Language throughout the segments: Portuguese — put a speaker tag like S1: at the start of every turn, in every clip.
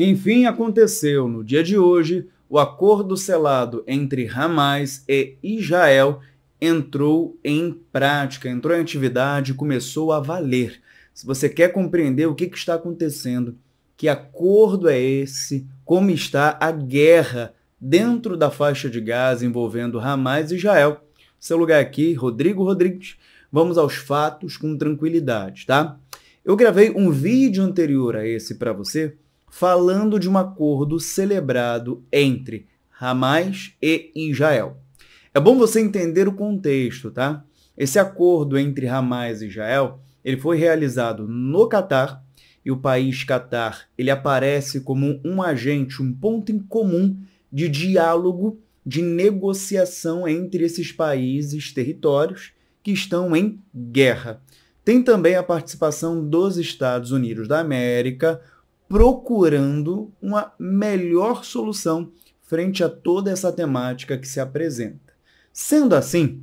S1: Enfim, aconteceu no dia de hoje o acordo selado entre Hamas e Israel entrou em prática, entrou em atividade, começou a valer. Se você quer compreender o que, que está acontecendo, que acordo é esse, como está a guerra dentro da faixa de Gaza envolvendo Hamas e Israel, seu lugar aqui, Rodrigo Rodrigues, vamos aos fatos com tranquilidade, tá? Eu gravei um vídeo anterior a esse para você falando de um acordo celebrado entre Hamas e Israel. É bom você entender o contexto, tá? Esse acordo entre Hamas e Israel, ele foi realizado no Catar e o país Catar, ele aparece como um agente, um ponto em comum de diálogo, de negociação entre esses países, territórios que estão em guerra. Tem também a participação dos Estados Unidos da América, procurando uma melhor solução frente a toda essa temática que se apresenta. Sendo assim,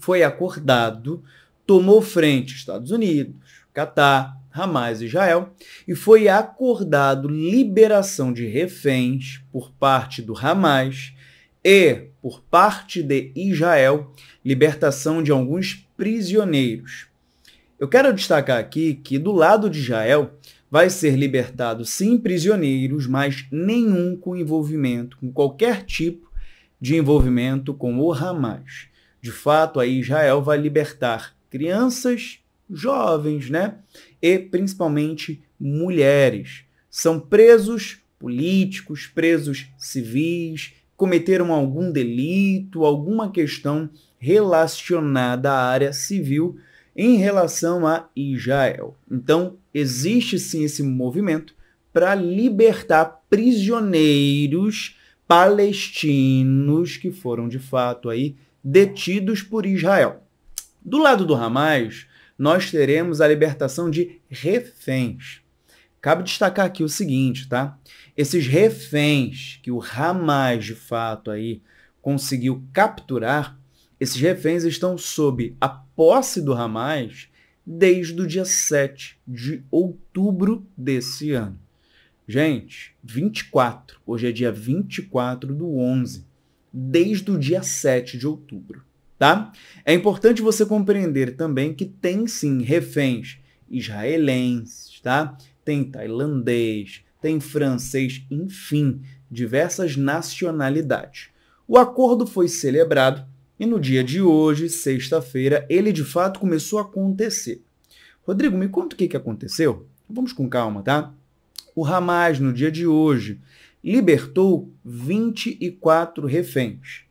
S1: foi acordado, tomou frente Estados Unidos, Catar, Hamas e Israel, e foi acordado liberação de reféns por parte do Hamas e, por parte de Israel, libertação de alguns prisioneiros. Eu quero destacar aqui que, do lado de Israel, vai ser libertado sem prisioneiros, mas nenhum com envolvimento, com qualquer tipo de envolvimento com o Hamas. De fato, aí Israel vai libertar crianças, jovens, né? E principalmente mulheres. São presos políticos, presos civis, cometeram algum delito, alguma questão relacionada à área civil em relação a Israel. Então, existe sim esse movimento para libertar prisioneiros palestinos que foram de fato aí detidos por Israel. Do lado do Hamas, nós teremos a libertação de reféns. Cabe destacar aqui o seguinte, tá? Esses reféns que o Hamas de fato aí conseguiu capturar, esses reféns estão sob a posse do Hamas desde o dia 7 de outubro desse ano. Gente, 24, hoje é dia 24 do 11, desde o dia 7 de outubro, tá? É importante você compreender também que tem sim reféns israelenses, tá? Tem tailandês, tem francês, enfim, diversas nacionalidades. O acordo foi celebrado e no dia de hoje, sexta-feira, ele de fato começou a acontecer. Rodrigo, me conta o que, que aconteceu? Vamos com calma, tá? O Hamas, no dia de hoje, libertou 24 reféns.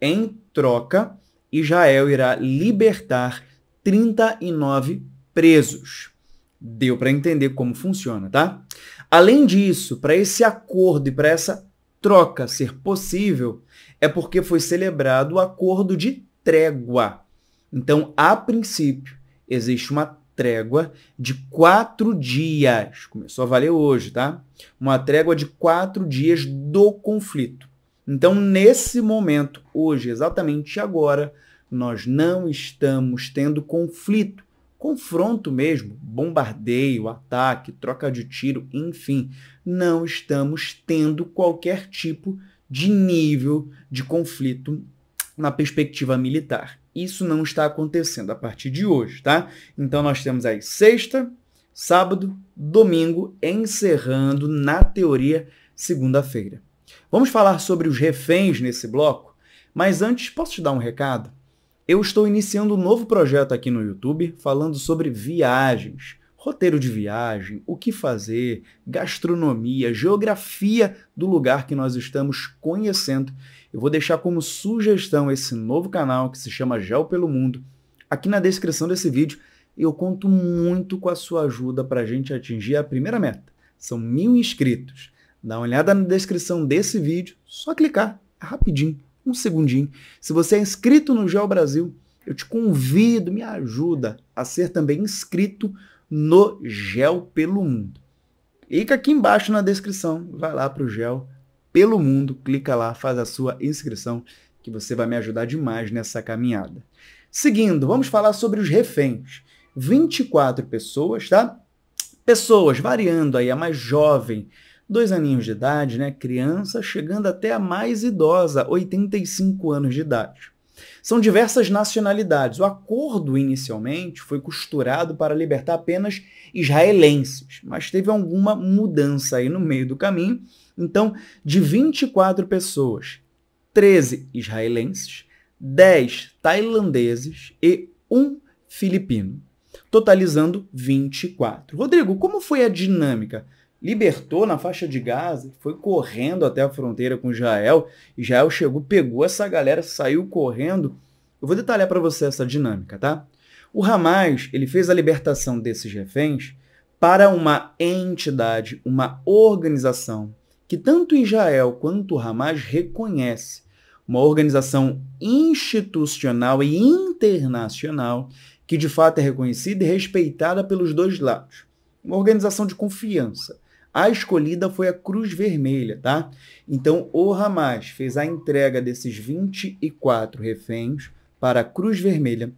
S1: Em troca, Israel irá libertar 39 presos. Deu para entender como funciona, tá? Além disso, para esse acordo e para essa troca ser possível é porque foi celebrado o acordo de trégua. Então, a princípio, existe uma trégua de quatro dias. Começou a valer hoje, tá? Uma trégua de quatro dias do conflito. Então, nesse momento, hoje, exatamente agora, nós não estamos tendo conflito confronto mesmo, bombardeio, ataque, troca de tiro, enfim, não estamos tendo qualquer tipo de nível de conflito na perspectiva militar. Isso não está acontecendo a partir de hoje, tá? Então nós temos aí sexta, sábado, domingo, encerrando na teoria segunda-feira. Vamos falar sobre os reféns nesse bloco, mas antes posso te dar um recado? Eu estou iniciando um novo projeto aqui no YouTube falando sobre viagens, roteiro de viagem, o que fazer, gastronomia, geografia do lugar que nós estamos conhecendo. Eu vou deixar como sugestão esse novo canal que se chama Gel pelo Mundo. Aqui na descrição desse vídeo, eu conto muito com a sua ajuda para a gente atingir a primeira meta. São mil inscritos. Dá uma olhada na descrição desse vídeo, só clicar, é rapidinho um segundinho. Se você é inscrito no Geo Brasil, eu te convido, me ajuda a ser também inscrito no Gel pelo Mundo. Clica aqui embaixo na descrição, vai lá para o Gel pelo Mundo, clica lá, faz a sua inscrição, que você vai me ajudar demais nessa caminhada. Seguindo, vamos falar sobre os reféns. 24 pessoas, tá? Pessoas variando aí, a mais jovem Dois aninhos de idade, né? Criança chegando até a mais idosa, 85 anos de idade. São diversas nacionalidades. O acordo inicialmente foi costurado para libertar apenas israelenses, mas teve alguma mudança aí no meio do caminho. Então, de 24 pessoas, 13 israelenses, 10 tailandeses e um filipino, totalizando 24. Rodrigo, como foi a dinâmica? libertou na faixa de Gaza, foi correndo até a fronteira com Israel. Israel chegou, pegou essa galera, saiu correndo. Eu vou detalhar para você essa dinâmica, tá? O Hamas, ele fez a libertação desses reféns para uma entidade, uma organização que tanto Israel quanto o Hamas reconhece, uma organização institucional e internacional que de fato é reconhecida e respeitada pelos dois lados, uma organização de confiança. A escolhida foi a Cruz Vermelha, tá? Então, o Hamas fez a entrega desses 24 reféns para a Cruz Vermelha.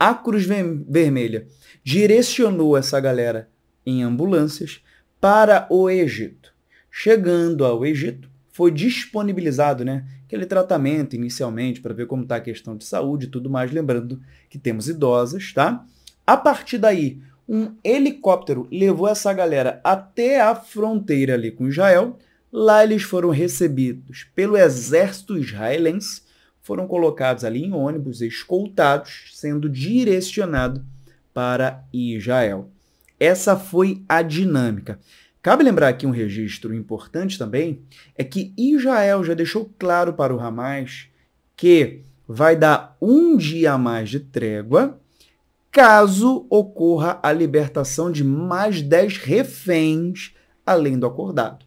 S1: A Cruz Vermelha direcionou essa galera em ambulâncias para o Egito. Chegando ao Egito, foi disponibilizado, né? Aquele tratamento inicialmente para ver como está a questão de saúde e tudo mais, lembrando que temos idosas, tá? A partir daí, um helicóptero levou essa galera até a fronteira ali com Israel. Lá eles foram recebidos pelo exército israelense, foram colocados ali em ônibus, escoltados, sendo direcionados para Israel. Essa foi a dinâmica. Cabe lembrar aqui um registro importante também, é que Israel já deixou claro para o Hamas que vai dar um dia a mais de trégua caso ocorra a libertação de mais 10 reféns além do acordado.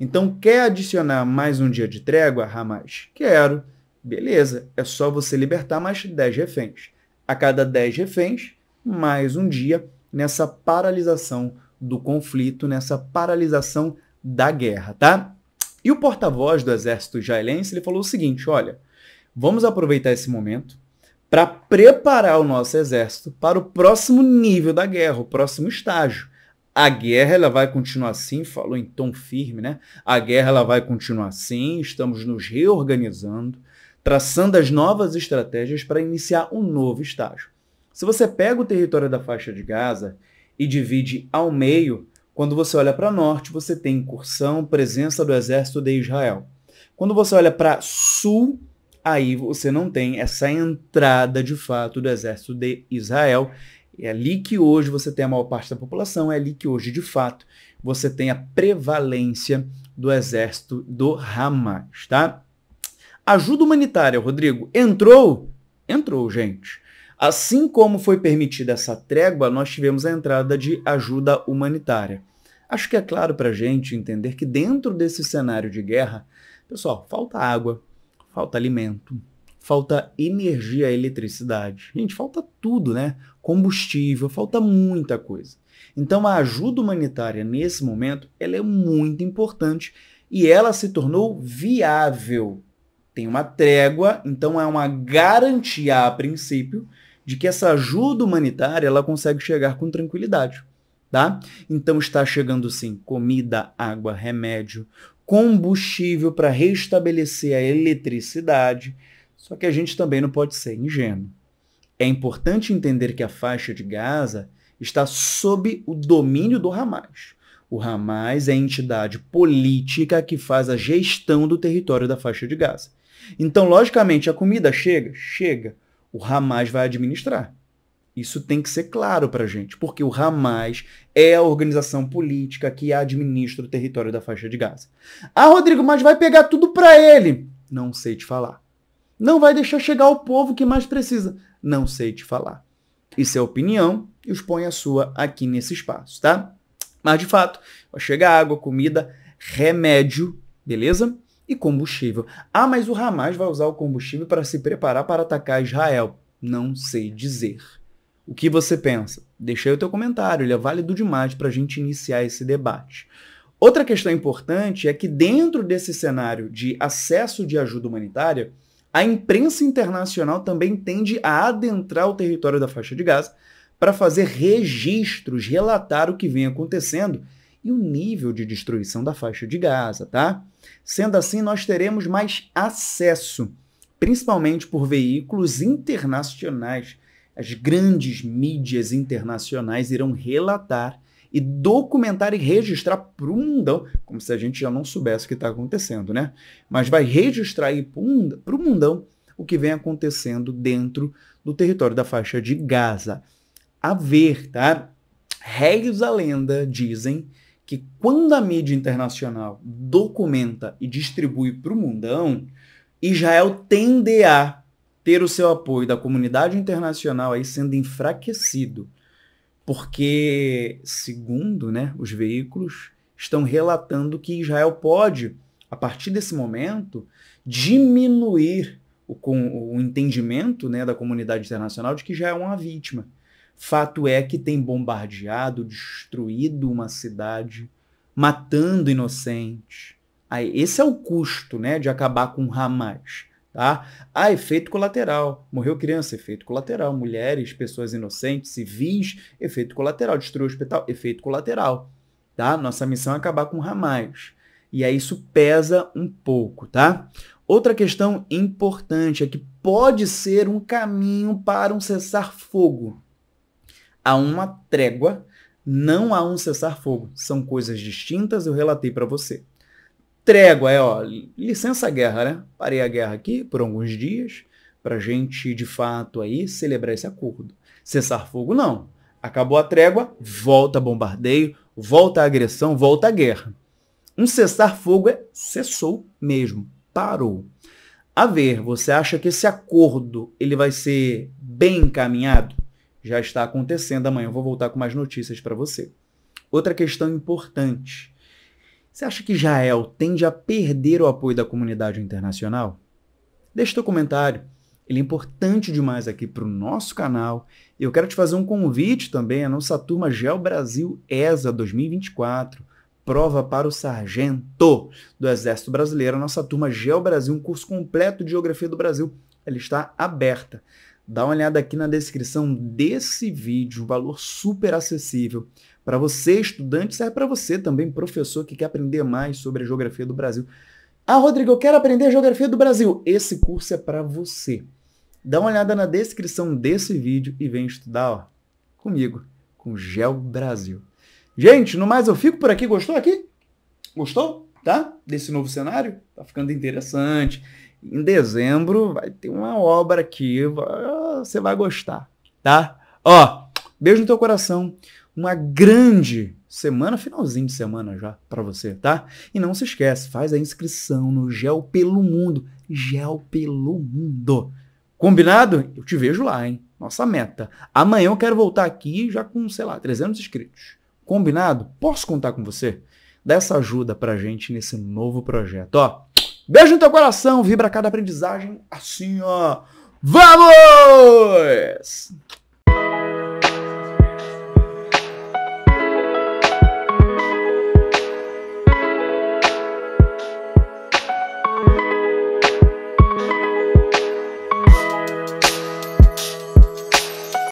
S1: Então, quer adicionar mais um dia de trégua, Hamas? Ah, quero. Beleza, é só você libertar mais 10 reféns. A cada 10 reféns, mais um dia nessa paralisação do conflito, nessa paralisação da guerra, tá? E o porta-voz do exército israelense ele falou o seguinte: olha, vamos aproveitar esse momento para preparar o nosso exército para o próximo nível da guerra, o próximo estágio. A guerra ela vai continuar assim, falou em tom firme, né? A guerra ela vai continuar assim, estamos nos reorganizando, traçando as novas estratégias para iniciar um novo estágio. Se você pega o território da faixa de Gaza e divide ao meio, quando você olha para norte, você tem incursão, presença do exército de Israel. Quando você olha para sul, aí você não tem essa entrada de fato do exército de Israel. É ali que hoje você tem a maior parte da população, é ali que hoje, de fato, você tem a prevalência do exército do Hamas, tá? Ajuda humanitária, Rodrigo, entrou? Entrou, gente. Assim como foi permitida essa trégua, nós tivemos a entrada de ajuda humanitária. Acho que é claro para a gente entender que dentro desse cenário de guerra, pessoal, falta água, falta alimento, falta energia, eletricidade. Gente, falta tudo, né? Combustível, falta muita coisa. Então a ajuda humanitária nesse momento, ela é muito importante e ela se tornou viável. Tem uma trégua, então é uma garantia a princípio de que essa ajuda humanitária ela consegue chegar com tranquilidade. Tá? Então está chegando sim comida, água, remédio, combustível para restabelecer a eletricidade, só que a gente também não pode ser ingênuo. É importante entender que a faixa de Gaza está sob o domínio do Hamas. O Hamas é a entidade política que faz a gestão do território da faixa de Gaza. Então, logicamente, a comida chega? Chega. O Hamas vai administrar. Isso tem que ser claro para gente, porque o Hamas é a organização política que administra o território da faixa de Gaza. Ah, Rodrigo, mas vai pegar tudo para ele? Não sei te falar. Não vai deixar chegar ao povo que mais precisa? Não sei te falar. Isso é opinião, expõe a sua aqui nesse espaço, tá? Mas de fato, vai chegar água, comida, remédio, beleza? E combustível. Ah, mas o Hamas vai usar o combustível para se preparar para atacar Israel. Não sei dizer. O que você pensa? Deixa aí o teu comentário, ele é válido demais para a gente iniciar esse debate. Outra questão importante é que dentro desse cenário de acesso de ajuda humanitária, a imprensa internacional também tende a adentrar o território da faixa de Gaza para fazer registros, relatar o que vem acontecendo e o nível de destruição da faixa de Gaza, tá? Sendo assim, nós teremos mais acesso, principalmente por veículos internacionais as grandes mídias internacionais irão relatar e documentar e registrar para o mundão, como se a gente já não soubesse o que está acontecendo, né? Mas vai registrar aí para o mundão o que vem acontecendo dentro do território da faixa de Gaza. A ver, tá? Regis à lenda dizem que quando a mídia internacional documenta e distribui para o mundão, Israel tende a ter o seu apoio da comunidade internacional aí sendo enfraquecido, porque, segundo né, os veículos, estão relatando que Israel pode, a partir desse momento, diminuir o, com, o entendimento né, da comunidade internacional de que já é uma vítima. Fato é que tem bombardeado, destruído uma cidade, matando inocentes. Aí, esse é o custo né, de acabar com Hamas. Tá? Há ah, efeito colateral. Morreu criança, efeito colateral. Mulheres, pessoas inocentes, civis, efeito colateral. Destruiu o hospital, efeito colateral. Tá? Nossa missão é acabar com ramais. E aí isso pesa um pouco, tá? Outra questão importante é que pode ser um caminho para um cessar-fogo. Há uma trégua, não há um cessar-fogo. São coisas distintas, eu relatei para você trégua, é, ó, licença guerra, né? Parei a guerra aqui por alguns dias para gente, de fato, aí celebrar esse acordo. Cessar fogo, não. Acabou a trégua, volta bombardeio, volta a agressão, volta a guerra. Um cessar fogo é cessou mesmo, parou. A ver, você acha que esse acordo ele vai ser bem encaminhado? Já está acontecendo amanhã, eu vou voltar com mais notícias para você. Outra questão importante você acha que Israel tende a perder o apoio da comunidade internacional? Deixe seu comentário. Ele é importante demais aqui para o nosso canal. Eu quero te fazer um convite também à nossa turma Geo Brasil ESA 2024 prova para o sargento do Exército Brasileiro, a nossa turma Geo Brasil, um curso completo de Geografia do Brasil. Ela está aberta dá uma olhada aqui na descrição desse vídeo, um valor super acessível para você, estudante, serve para você também, professor que quer aprender mais sobre a geografia do Brasil. Ah, Rodrigo, eu quero aprender a geografia do Brasil. Esse curso é para você. Dá uma olhada na descrição desse vídeo e vem estudar ó, comigo, com Geo Brasil. Gente, no mais eu fico por aqui. Gostou aqui? Gostou? Tá? Desse novo cenário? Tá ficando interessante. Em dezembro vai ter uma obra aqui, você vai gostar, tá? Ó, beijo no teu coração. Uma grande semana, finalzinho de semana já para você, tá? E não se esquece, faz a inscrição no Gel pelo Mundo, Gel pelo Mundo. Combinado? Eu te vejo lá, hein? Nossa meta. Amanhã eu quero voltar aqui já com, sei lá, 300 inscritos. Combinado? Posso contar com você? Dá essa ajuda pra gente nesse novo projeto, ó. Beijo no teu coração, vibra cada aprendizagem assim, ó. Vamos!